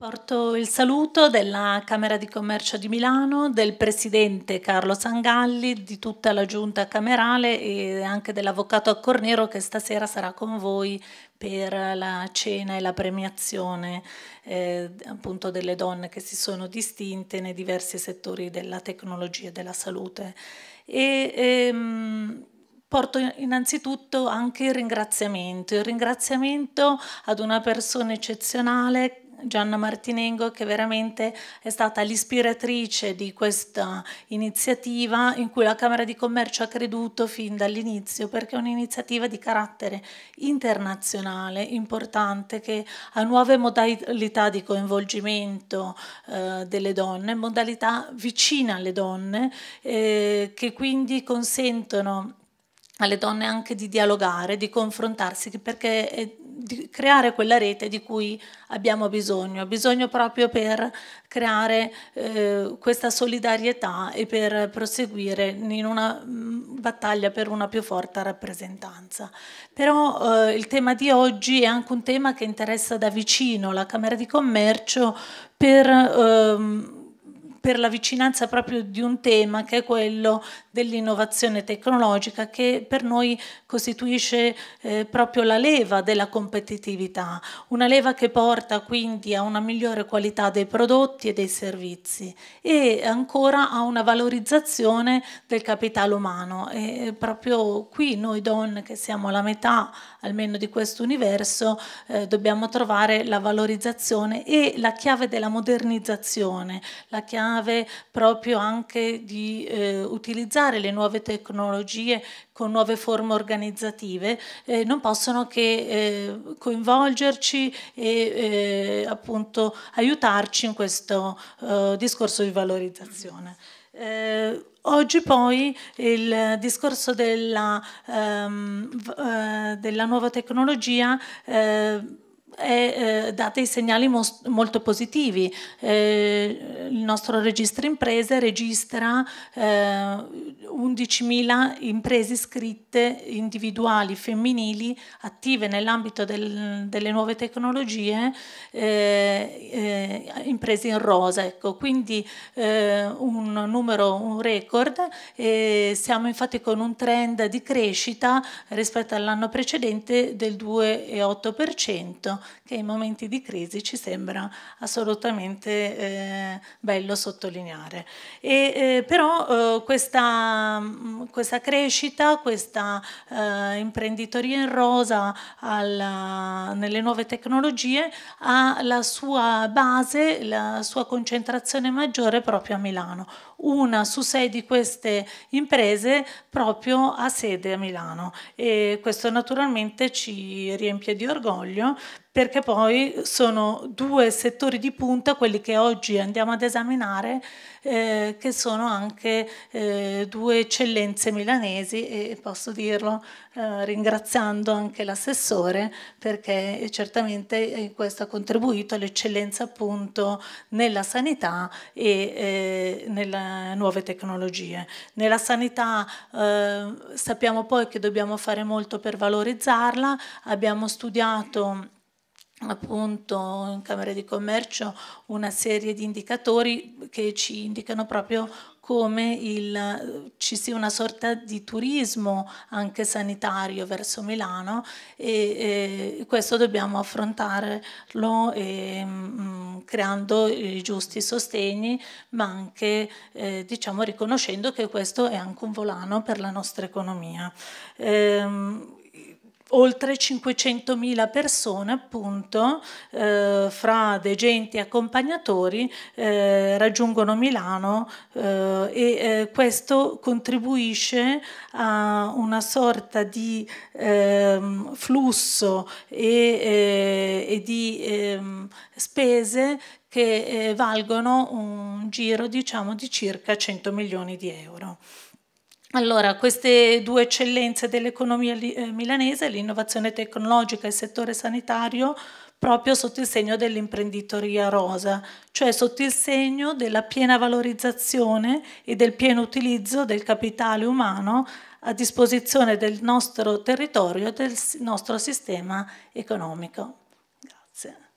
Porto il saluto della Camera di Commercio di Milano, del Presidente Carlo Sangalli, di tutta la Giunta Camerale e anche dell'Avvocato Cornero che stasera sarà con voi per la cena e la premiazione eh, appunto delle donne che si sono distinte nei diversi settori della tecnologia e della salute. E, ehm, porto innanzitutto anche il ringraziamento, il ringraziamento ad una persona eccezionale Gianna Martinengo che veramente è stata l'ispiratrice di questa iniziativa in cui la Camera di Commercio ha creduto fin dall'inizio perché è un'iniziativa di carattere internazionale importante che ha nuove modalità di coinvolgimento eh, delle donne, modalità vicine alle donne eh, che quindi consentono alle donne anche di dialogare, di confrontarsi, perché è di creare quella rete di cui abbiamo bisogno, bisogno proprio per creare eh, questa solidarietà e per proseguire in una mm, battaglia per una più forte rappresentanza. Però eh, il tema di oggi è anche un tema che interessa da vicino la Camera di Commercio per... Ehm, per la vicinanza proprio di un tema che è quello dell'innovazione tecnologica che per noi costituisce eh, proprio la leva della competitività, una leva che porta quindi a una migliore qualità dei prodotti e dei servizi e ancora a una valorizzazione del capitale umano e proprio qui noi donne che siamo la metà almeno di questo universo eh, dobbiamo trovare la valorizzazione e la chiave della modernizzazione, la chiave chiave proprio anche di eh, utilizzare le nuove tecnologie con nuove forme organizzative, eh, non possono che eh, coinvolgerci e eh, appunto aiutarci in questo eh, discorso di valorizzazione. Oggi poi il discorso della, ehm, della nuova tecnologia eh, e eh, dà dei segnali molto positivi. Eh, il nostro registro imprese registra eh, 11.000 imprese iscritte individuali femminili attive nell'ambito del, delle nuove tecnologie, eh, eh, imprese in rosa. Ecco. Quindi eh, un numero, un record. siamo infatti con un trend di crescita rispetto all'anno precedente del 2,8% che in momenti di crisi ci sembra assolutamente eh, bello sottolineare. E, eh, però eh, questa, mm, questa, crescita, questa eh, imprenditoria in rosa alla, nelle nuove tecnologie ha la sua base, la sua concentrazione maggiore proprio a Milano. Una su sei di queste imprese proprio ha sede a Milano e questo naturalmente ci riempie di orgoglio perché poi sono due settori di punta, quelli che oggi andiamo ad esaminare, eh, che sono anche eh, due eccellenze milanesi e posso dirlo eh, ringraziando anche l'assessore perché certamente in eh, questo ha contribuito all'eccellenza appunto nella sanità e eh, nelle nuove tecnologie. Nella sanità eh, sappiamo poi che dobbiamo fare molto per valorizzarla, abbiamo studiato appunto in Camera di Commercio una serie di indicatori che ci indicano proprio come il, ci sia una sorta di turismo anche sanitario verso Milano e, e questo dobbiamo affrontarlo e, ehm, mh, mm, creando i giusti sostegni ma anche eh, diciamo riconoscendo che questo è anche un volano per la nostra economia. Ehm, oltre 500.000 persone appunto eh, fra degenti e accompagnatori eh, raggiungono Milano eh, e eh, questo contribuisce a una sorta di ehm, flusso e, eh, e di ehm, spese che eh, valgono un giro diciamo di circa 100 milioni di euro. Allora, queste due eccellenze dell'economia eh, milanese, l'innovazione tecnologica e il settore sanitario, proprio sotto il segno dell'imprenditoria rosa, cioè sotto il segno della piena valorizzazione e del pieno utilizzo del capitale umano a disposizione del nostro territorio e del nostro sistema economico. Grazie.